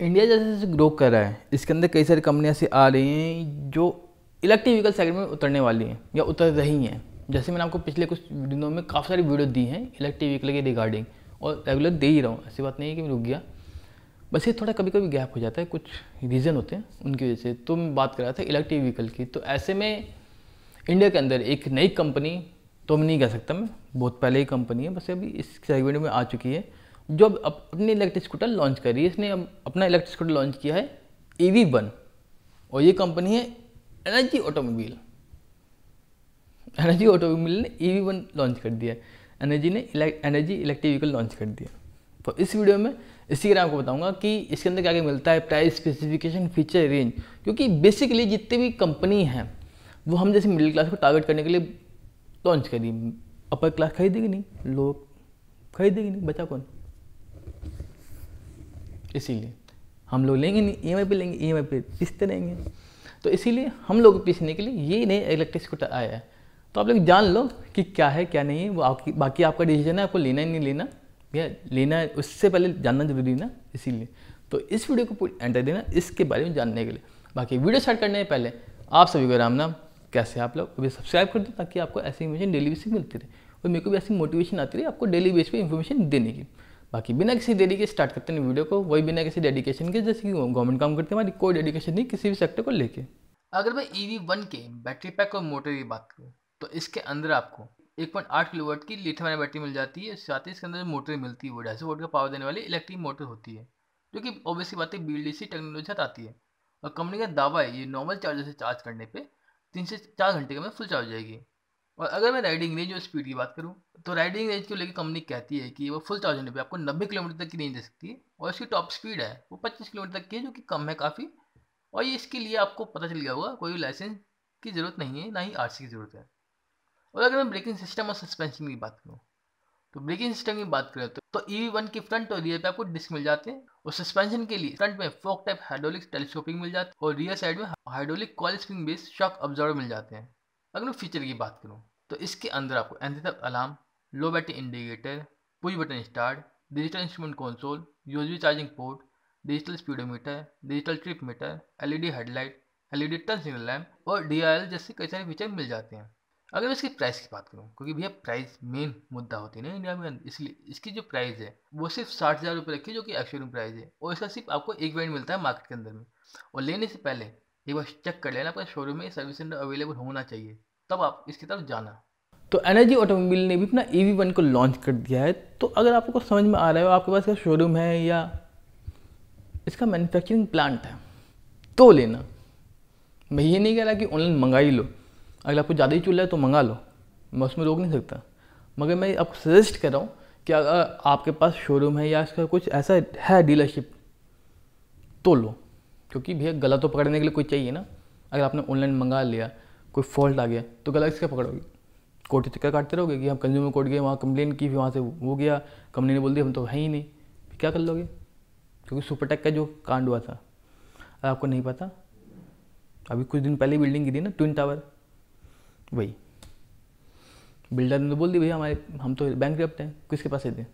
India जैसे जैसे grow कर रहा है इसके अंदर कई सारी कंपनियाँ ऐसी आ रही हैं जो इलेक्ट्रिक व्हीकल सेगमेंट में उतरने वाली हैं या उतर रही हैं जैसे मैंने आपको पिछले कुछ दिनों में काफ़ी सारी वीडियो दी हैं इलेक्ट्रिक व्हीकल के रिगार्डिंग और रेगुलर दे ही रहा हूँ ऐसी बात नहीं है कि मैं रुक गया बस ये थोड़ा कभी कभी गैप हो जाता है कुछ रीज़न होते हैं उनकी वजह से तो मैं बात कर रहा था इलेक्ट्रिक व्हीकल की तो ऐसे में इंडिया के अंदर एक नई कंपनी तो मैं नहीं कह सकता मैं बहुत पहले ही कंपनी है बस अभी इस सेगमेंट में आ चुकी है जो अब अपने इलेक्ट्रिक स्कूटर लॉन्च कर रही है इसने अब अपना इलेक्ट्रिक स्कूटर लॉन्च किया है ई वी वन और ये कंपनी है एनर्जी ऑटोमोबाइल एनर्जी ऑटोमोबाइल ने ई वी वन लॉन्च कर दिया है एनर्जी ने एनर्जी इलेक्ट्रिक व्हीकल लॉन्च कर दिया तो इस वीडियो में इसी के आपको बताऊंगा कि इसके अंदर क्या क्या मिलता है प्राइस स्पेसिफिकेशन फीचर रेंज क्योंकि बेसिकली जितने भी कंपनी हैं वो हम जैसे मिडिल क्लास को टारगेट करने के लिए लॉन्च करी अपर क्लास खरीदेगी नहीं लोग खरीदेगी नहीं बचा कौन इसीलिए हम लोग लेंगे नहीं ई एम आई पर लेंगे ई e एम पर पीसते रहेंगे तो इसीलिए हम लोग पीसने के लिए ये नए इलेक्ट्रिक स्कूटर आया है तो आप लोग जान लो कि क्या है क्या नहीं है वो आपकी बाकी आपका डिसीजन है आपको लेना ही नहीं लेना या लेना है उससे पहले जानना जरूरी ना इसीलिए तो इस वीडियो को पूरी एंटर देना इसके बारे में जानने के लिए बाकी वीडियो स्टार्ट करने से पहले आप सभी को राम नाम कैसे आप लोग अभी सब्सक्राइब कर दो ताकि आपको ऐसी इन्फॉर्मेशन डेली बेस पर मिलती रहे और मेरे को भी ऐसी मोटिवेशन आती रही आपको डेली बेस पर इन्फॉर्मेशन देने की बाकी बिना किसी देरी के स्टार्ट करते हैं वीडियो को वही बिना किसी डेडिकेशन के जैसे कि गवर्नमेंट काम करती है हमारी कोई डेडिकेशन नहीं किसी भी सेक्टर को लेके अगर मैं ई वी वन के बैटरी पैक और मोटर की बात करूँ तो इसके अंदर आपको एक पॉइंट आठ किलो वोट की लिथियम वाली बैटरी मिल जाती है साथ ही इसके अंदर मोटर मिलती है वो ढाई सौ वोट का पावर देने वाली इलेक्ट्रिक मोटर होती है जो कि ऑब्वियसली बात है बी सी टेक्नोलॉजी साथ आती है और कंपनी का दावा है ये नॉर्मल चार्जर से चार्ज करने पे तीन से चार घंटे के में फुल चार्ज हो जाएगी और अगर मैं राइडिंग रेंज और स्पीड की बात करूँ तो राइडिंग रेंज को लेकर कंपनी कहती है कि वो फुल चार्जिंग होने आपको नब्बे किलोमीटर तक की रेंज दे सकती है और इसकी टॉप स्पीड है वो पच्चीस किलोमीटर तक की है जो कि कम है काफ़ी और ये इसके लिए आपको पता चल गया होगा कोई लाइसेंस की ज़रूरत नहीं है ना ही आर की ज़रूरत है और अगर मैं ब्रेकिंग सिस्टम और सस्पेंशन की बात करूँ तो ब्रेकिंग सिस्टम की बात करें तो, ई तो वन e के फ्रंट और रियर पे आपको डिस्क मिल जाते हैं और सस्पेंशन के लिए फ्रंट में फोक टाइप हाइड्रोलिक टेलीस्कोपिंग मिल जाती है और रियर साइड में hydraulic coil spring based shock absorber मिल जाते हैं अगर मैं फीचर की बात करूँ तो इसके अंदर आपको anti theft alarm low battery indicator push button start digital instrument console USB charging port digital speedometer digital trip meter LED headlight LED turn signal lamp और डी जैसे कई सारे फीचर मिल जाते हैं अगर मैं इसकी प्राइस की बात करूँ क्योंकि भैया प्राइस मेन मुद्दा होती है ना इंडिया में इसलिए इसकी जो प्राइस है वो सिर्फ साठ हज़ार रुपये रखी जो कि एक्चुअल प्राइस है और इसका सिर्फ आपको एक वेंट मिलता है मार्केट के अंदर में और लेने से पहले एक बार चेक कर लेना आपका शोरूम में सर्विस सेंटर अवेलेबल होना चाहिए तब आप इसकी तरफ जाना तो एनर्जी ऑटोमोबाइल ने भी अपना ई वी वन को लॉन्च कर दिया है तो अगर आपको समझ में आ रहा है आपके पास शोरूम है या इसका मैन्युफैक्चरिंग प्लांट है तो लेना मैं ये नहीं कह रहा कि ऑनलाइन मंगा ही लो अगर आपको ज़्यादा ही चूल्हा है तो मंगा लो मैं उसमें रोक नहीं सकता मगर मैं आपको सजेस्ट कर रहा हूँ कि अगर आपके पास शोरूम है या इसका कुछ ऐसा है डीलरशिप तो लो क्योंकि भैया गला तो पकड़ने के लिए कोई चाहिए ना अगर आपने ऑनलाइन मंगा लिया कोई फॉल्ट आ गया तो गलत इसका पकड़ोगे कोर्ट के चक्कर काटते रहोगे कि हम कंज्यूमर कोर्ट गए वहाँ कंप्लेन की फिर वहाँ से वो गया कंपनी ने बोल दिया हम तो है ही नहीं फिर क्या कर लोगे क्योंकि सुपरटेक का जो कांड हुआ था आपको नहीं पता अभी कुछ दिन पहले बिल्डिंग गिरी ना ट्विन टावर वही बिल्डर ने तो बोल दी भैया हमारे हम तो बैंक करप्ट हैं किसके पास दें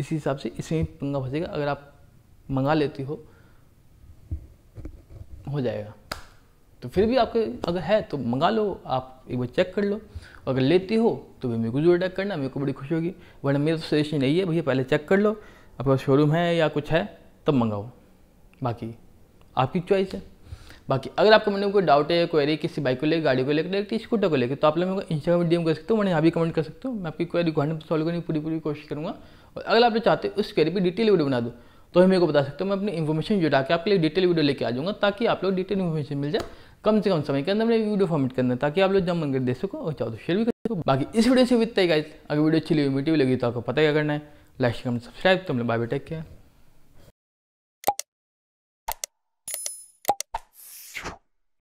इसी हिसाब से इसमें पंगा फंसेगा अगर आप मंगा लेती हो हो जाएगा तो फिर भी आपके अगर है तो मंगा लो आप एक बार चेक कर लो अगर लेती हो तो भी मेरे को जरूर अटैक करना मेरे को बड़ी खुशी होगी वरना मेरा तो सजेशन यही है भैया पहले चेक कर लो आपके पास शोरूम है या कुछ है तब मंगाओ बाकी आपकी चॉइस है बाकी अगर आपको मन में कोई डाउट है क्वेरी किसी बाइक को लेकर गाड़ी को लेकर डायरेक्ट स्कूटर को लेकर तो आप लोग मेरे को इंस्टाग्राम में डीएम कर सकते हो मैंने यहाँ भी कमेंट कर सकते हो मैं आपकी क्वेरी को हंड्रेड सॉल्व करने की पूरी पूरी कोशिश करूँगा और अगर आप लोग चाहते हो उस क्वेरी पर डिटेल वीडियो बना दो तो मेरे को बता सकते हो मैं अपनी इन्फॉर्मेशन जुटा के आपके लिए डिटेल वीडियो लेके आ जाऊँगा ताकि आप लोग डिटेल इन्फॉर्मेशन मिल जाए कम से कम समय के अंदर मैं वीडियो फॉर्मेट करना है ताकि आप लोग जब मन कर देख सको और चाहो तो शेयर भी कर सको बाकी इस वीडियो से वित्त है गाइज अगर वीडियो अच्छी लगी मीटिव लगी तो आपको पता क्या करना है लाइक कमेंट सब्सक्राइब तो हम लोग बाय टेक केयर